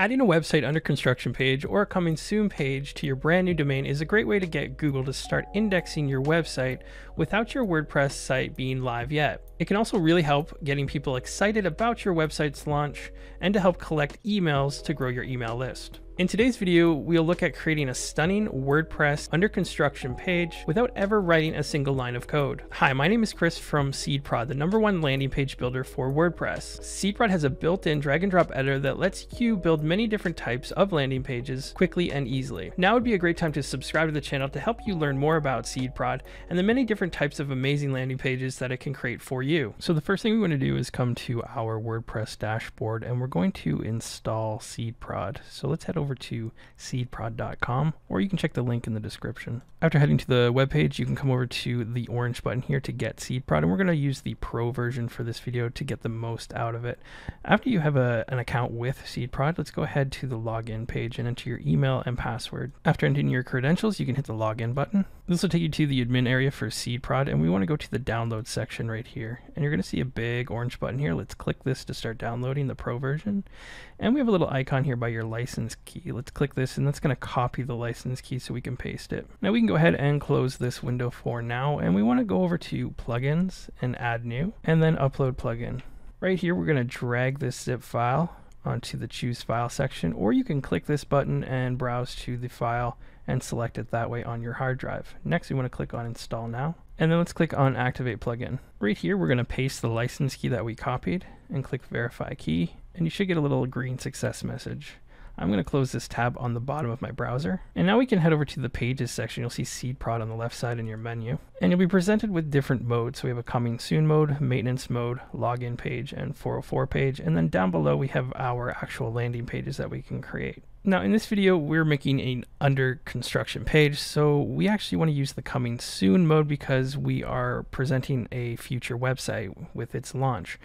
Adding a website under construction page or a coming soon page to your brand new domain is a great way to get Google to start indexing your website without your WordPress site being live yet. It can also really help getting people excited about your website's launch and to help collect emails to grow your email list. In today's video, we'll look at creating a stunning WordPress under construction page without ever writing a single line of code. Hi, my name is Chris from SeedProd, the number one landing page builder for WordPress. SeedProd has a built-in drag and drop editor that lets you build many different types of landing pages quickly and easily. Now would be a great time to subscribe to the channel to help you learn more about SeedProd and the many different types of amazing landing pages that it can create for you. So the first thing we want to do is come to our WordPress dashboard and we're going to install SeedProd. So let's head over over to seedprod.com or you can check the link in the description. After heading to the webpage, you can come over to the orange button here to get SeedProd, and we're going to use the pro version for this video to get the most out of it. After you have a, an account with SeedProd, let's go ahead to the login page and enter your email and password. After entering your credentials, you can hit the login button. This will take you to the admin area for SeedProd, and we want to go to the download section right here. And you're going to see a big orange button here. Let's click this to start downloading the pro version. And we have a little icon here by your license key. Let's click this, and that's going to copy the license key so we can paste it. Now we can go ahead and close this window for now, and we want to go over to Plugins and Add New, and then Upload Plugin. Right here, we're going to drag this zip file onto the Choose File section, or you can click this button and browse to the file and select it that way on your hard drive. Next, we want to click on Install Now, and then let's click on Activate Plugin. Right here, we're going to paste the license key that we copied and click Verify Key, and you should get a little green success message. I'm going to close this tab on the bottom of my browser. And now we can head over to the pages section. You'll see seed prod on the left side in your menu. And you'll be presented with different modes. So we have a coming soon mode, maintenance mode, login page, and 404 page. And then down below we have our actual landing pages that we can create. Now in this video, we're making an under construction page. So we actually want to use the coming soon mode because we are presenting a future website with its launch.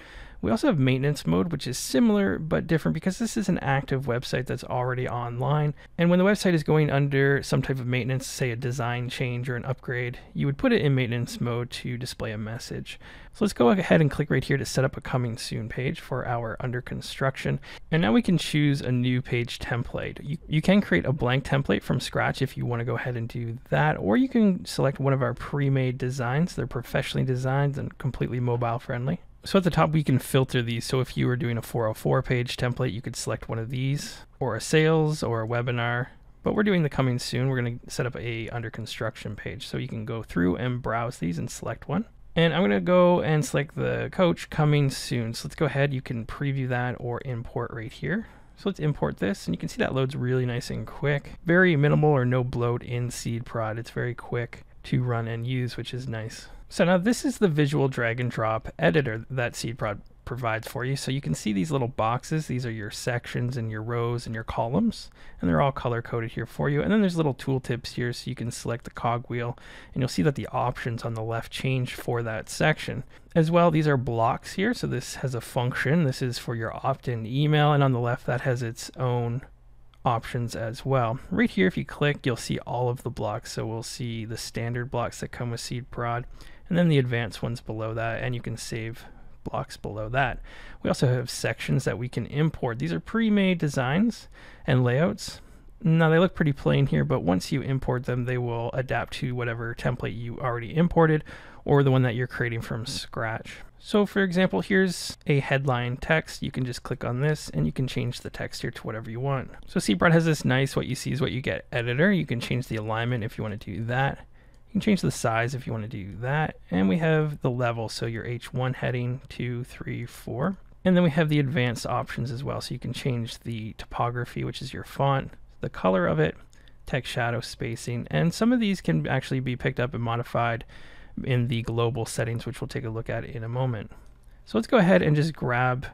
We also have maintenance mode, which is similar but different because this is an active website that's already online. And when the website is going under some type of maintenance, say a design change or an upgrade, you would put it in maintenance mode to display a message. So let's go ahead and click right here to set up a coming soon page for our under construction. And now we can choose a new page template. You, you can create a blank template from scratch if you want to go ahead and do that, or you can select one of our pre-made designs. They're professionally designed and completely mobile friendly. So at the top, we can filter these. So if you were doing a 404 page template, you could select one of these or a sales or a webinar. But we're doing the coming soon. We're going to set up a under construction page. So you can go through and browse these and select one. And I'm going to go and select the coach coming soon. So let's go ahead. You can preview that or import right here. So let's import this and you can see that loads really nice and quick. Very minimal or no bloat in seed prod. It's very quick to run and use, which is nice. So now this is the visual drag and drop editor that Seedprod provides for you. So you can see these little boxes. These are your sections and your rows and your columns, and they're all color coded here for you. And then there's little tooltips here so you can select the cogwheel, and you'll see that the options on the left change for that section. As well, these are blocks here. So this has a function. This is for your opt-in email, and on the left that has its own options as well. Right here, if you click, you'll see all of the blocks. So we'll see the standard blocks that come with Seed Prod, and then the advanced ones below that, and you can save blocks below that. We also have sections that we can import. These are pre-made designs and layouts. Now they look pretty plain here, but once you import them, they will adapt to whatever template you already imported or the one that you're creating from scratch. So for example, here's a headline text. You can just click on this and you can change the text here to whatever you want. So Seabrad has this nice what you see is what you get editor. You can change the alignment if you want to do that. You can change the size if you want to do that. And we have the level, so your H1 heading, 2, 3, 4. And then we have the advanced options as well. So you can change the typography, which is your font, the color of it, text shadow spacing. And some of these can actually be picked up and modified in the global settings, which we'll take a look at in a moment. So let's go ahead and just grab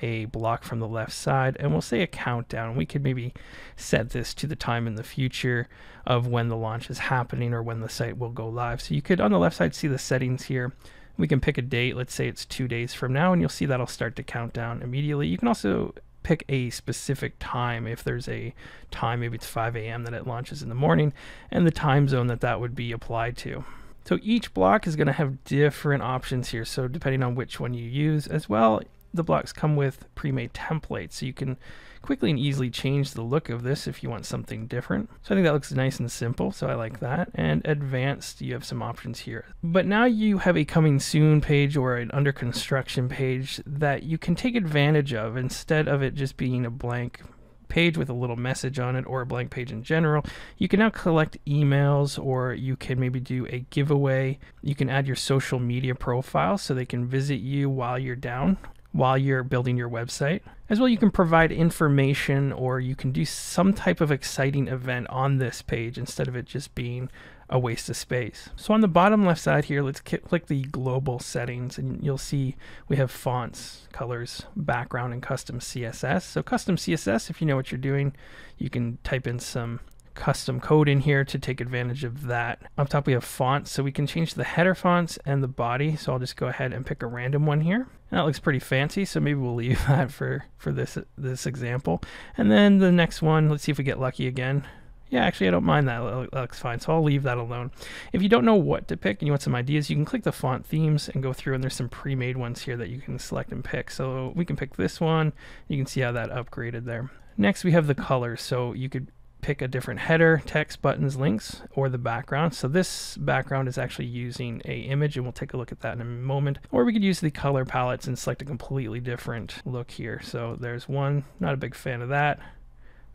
a block from the left side and we'll say a countdown. We could maybe set this to the time in the future of when the launch is happening or when the site will go live. So you could on the left side see the settings here. We can pick a date, let's say it's two days from now and you'll see that'll start to count down immediately. You can also pick a specific time if there's a time, maybe it's 5 a.m. that it launches in the morning and the time zone that that would be applied to. So each block is going to have different options here. So depending on which one you use as well, the blocks come with pre-made templates. So you can quickly and easily change the look of this if you want something different. So I think that looks nice and simple. So I like that. And advanced, you have some options here. But now you have a coming soon page or an under construction page that you can take advantage of instead of it just being a blank page with a little message on it or a blank page in general. You can now collect emails or you can maybe do a giveaway. You can add your social media profile so they can visit you while you're down while you're building your website. As well, you can provide information or you can do some type of exciting event on this page instead of it just being a waste of space. So on the bottom left side here, let's click the global settings and you'll see we have fonts, colors, background, and custom CSS. So custom CSS, if you know what you're doing, you can type in some custom code in here to take advantage of that. Up top we have fonts, so we can change the header fonts and the body. So I'll just go ahead and pick a random one here. And that looks pretty fancy, so maybe we'll leave that for, for this, this example. And then the next one, let's see if we get lucky again. Yeah, actually, I don't mind that. That looks fine, so I'll leave that alone. If you don't know what to pick and you want some ideas, you can click the font themes and go through, and there's some pre-made ones here that you can select and pick. So we can pick this one. You can see how that upgraded there. Next, we have the colors. So you could pick a different header, text, buttons, links, or the background. So this background is actually using a image and we'll take a look at that in a moment. Or we could use the color palettes and select a completely different look here. So there's one, not a big fan of that.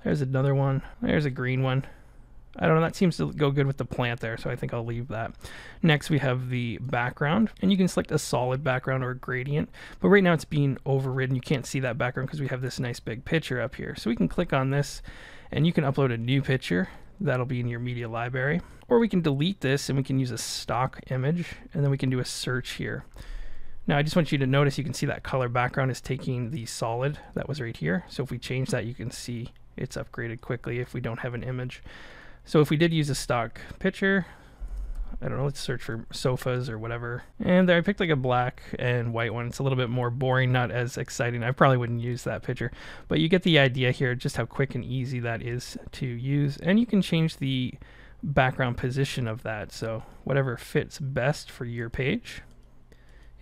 There's another one. There's a green one. I don't know, that seems to go good with the plant there, so I think I'll leave that. Next we have the background, and you can select a solid background or a gradient, but right now it's being overridden. You can't see that background because we have this nice big picture up here. So we can click on this, and you can upload a new picture. That'll be in your media library. Or we can delete this, and we can use a stock image, and then we can do a search here. Now I just want you to notice you can see that color background is taking the solid that was right here. So if we change that, you can see it's upgraded quickly if we don't have an image. So if we did use a stock picture, I don't know, let's search for sofas or whatever. And there I picked like a black and white one. It's a little bit more boring, not as exciting. I probably wouldn't use that picture, but you get the idea here, just how quick and easy that is to use. And you can change the background position of that. So whatever fits best for your page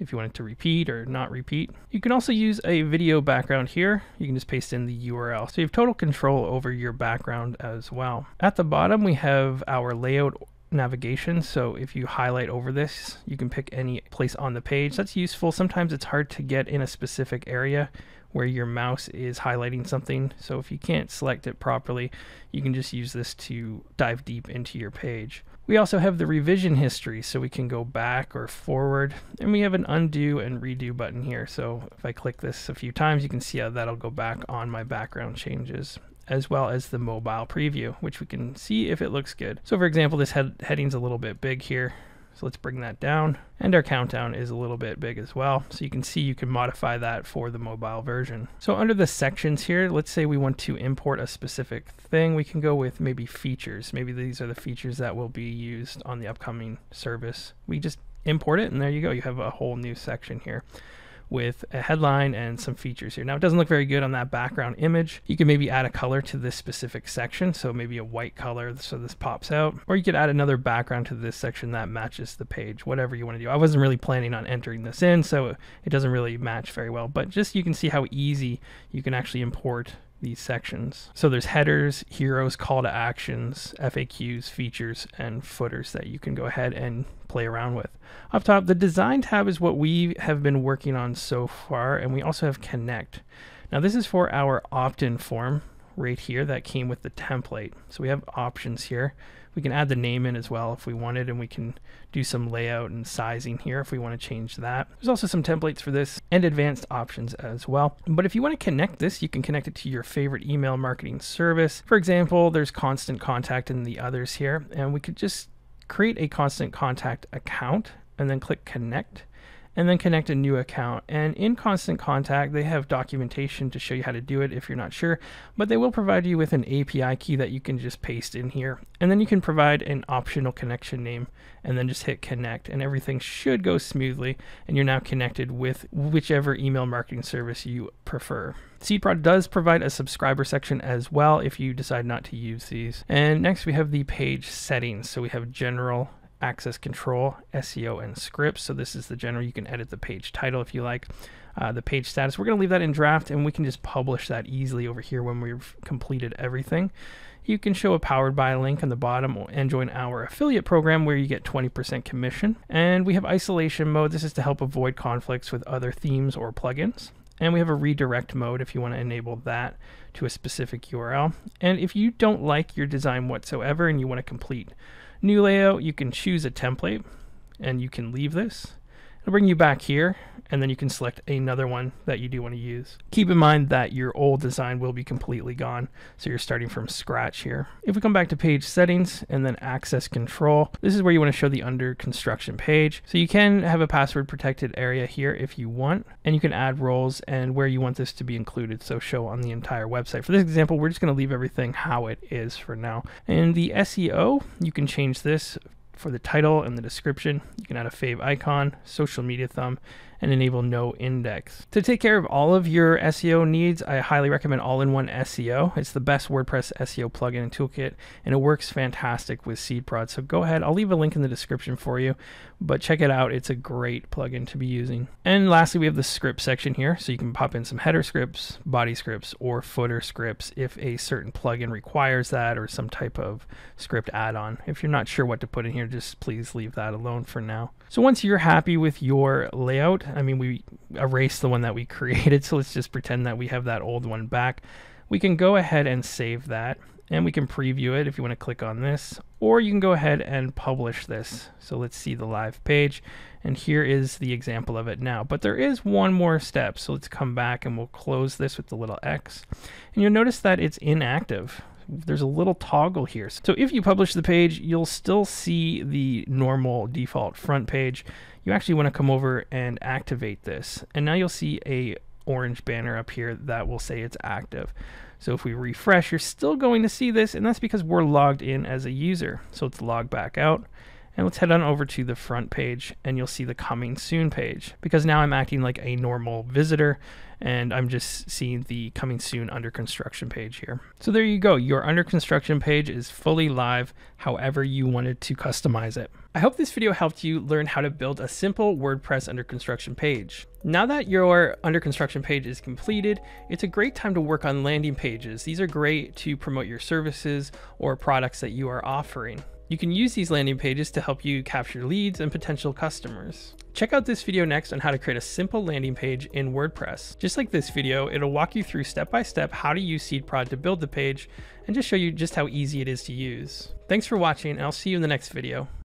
if you want it to repeat or not repeat. You can also use a video background here. You can just paste in the URL. So you have total control over your background as well. At the bottom, we have our layout navigation. So if you highlight over this, you can pick any place on the page. That's useful. Sometimes it's hard to get in a specific area where your mouse is highlighting something. So if you can't select it properly, you can just use this to dive deep into your page. We also have the revision history, so we can go back or forward, and we have an undo and redo button here. So if I click this a few times, you can see how that'll go back on my background changes as well as the mobile preview, which we can see if it looks good. So for example, this head heading's a little bit big here. So let's bring that down. And our countdown is a little bit big as well. So you can see you can modify that for the mobile version. So under the sections here, let's say we want to import a specific thing. We can go with maybe features. Maybe these are the features that will be used on the upcoming service. We just import it and there you go. You have a whole new section here with a headline and some features here. Now it doesn't look very good on that background image. You can maybe add a color to this specific section. So maybe a white color so this pops out, or you could add another background to this section that matches the page, whatever you want to do. I wasn't really planning on entering this in, so it doesn't really match very well, but just you can see how easy you can actually import these sections. So there's headers, heroes, call to actions, FAQs, features, and footers that you can go ahead and play around with. Up top, the design tab is what we have been working on so far, and we also have connect. Now this is for our opt-in form right here that came with the template. So we have options here. We can add the name in as well if we wanted, and we can do some layout and sizing here if we want to change that. There's also some templates for this and advanced options as well. But if you want to connect this, you can connect it to your favorite email marketing service. For example, there's Constant Contact and the others here, and we could just create a Constant Contact account and then click Connect and then connect a new account. And in Constant Contact, they have documentation to show you how to do it if you're not sure, but they will provide you with an API key that you can just paste in here. And then you can provide an optional connection name and then just hit connect and everything should go smoothly and you're now connected with whichever email marketing service you prefer. Seedprod does provide a subscriber section as well if you decide not to use these. And next we have the page settings. So we have general, access control, SEO, and scripts. So this is the general. You can edit the page title if you like, uh, the page status. We're going to leave that in draft, and we can just publish that easily over here when we've completed everything. You can show a powered by link on the bottom and join our affiliate program where you get 20% commission. And we have isolation mode. This is to help avoid conflicts with other themes or plugins. And we have a redirect mode if you want to enable that to a specific URL. And if you don't like your design whatsoever and you want to complete New layout, you can choose a template and you can leave this. It'll bring you back here, and then you can select another one that you do want to use. Keep in mind that your old design will be completely gone, so you're starting from scratch here. If we come back to page settings and then access control, this is where you want to show the under construction page. So you can have a password protected area here if you want, and you can add roles and where you want this to be included, so show on the entire website. For this example, we're just going to leave everything how it is for now. In the SEO, you can change this for the title and the description. You can add a fave icon, social media thumb, and enable no index. To take care of all of your SEO needs, I highly recommend All-in-One SEO. It's the best WordPress SEO plugin and toolkit, and it works fantastic with SeedProd. So go ahead, I'll leave a link in the description for you, but check it out. It's a great plugin to be using. And lastly, we have the script section here. So you can pop in some header scripts, body scripts, or footer scripts if a certain plugin requires that or some type of script add-on. If you're not sure what to put in here, just please leave that alone for now. So once you're happy with your layout, I mean, we erased the one that we created, so let's just pretend that we have that old one back. We can go ahead and save that, and we can preview it if you want to click on this, or you can go ahead and publish this. So let's see the live page, and here is the example of it now. But there is one more step, so let's come back and we'll close this with the little X. And you'll notice that it's inactive there's a little toggle here. So if you publish the page, you'll still see the normal default front page. You actually want to come over and activate this. And now you'll see a orange banner up here that will say it's active. So if we refresh, you're still going to see this, and that's because we're logged in as a user. So let's log back out. And let's head on over to the front page and you'll see the coming soon page because now I'm acting like a normal visitor and I'm just seeing the coming soon under construction page here. So there you go. Your under construction page is fully live however you wanted to customize it. I hope this video helped you learn how to build a simple WordPress under construction page. Now that your under construction page is completed, it's a great time to work on landing pages. These are great to promote your services or products that you are offering. You can use these landing pages to help you capture leads and potential customers. Check out this video next on how to create a simple landing page in WordPress. Just like this video, it'll walk you through step-by-step -step how to use SeedProd to build the page and just show you just how easy it is to use. Thanks for watching and I'll see you in the next video.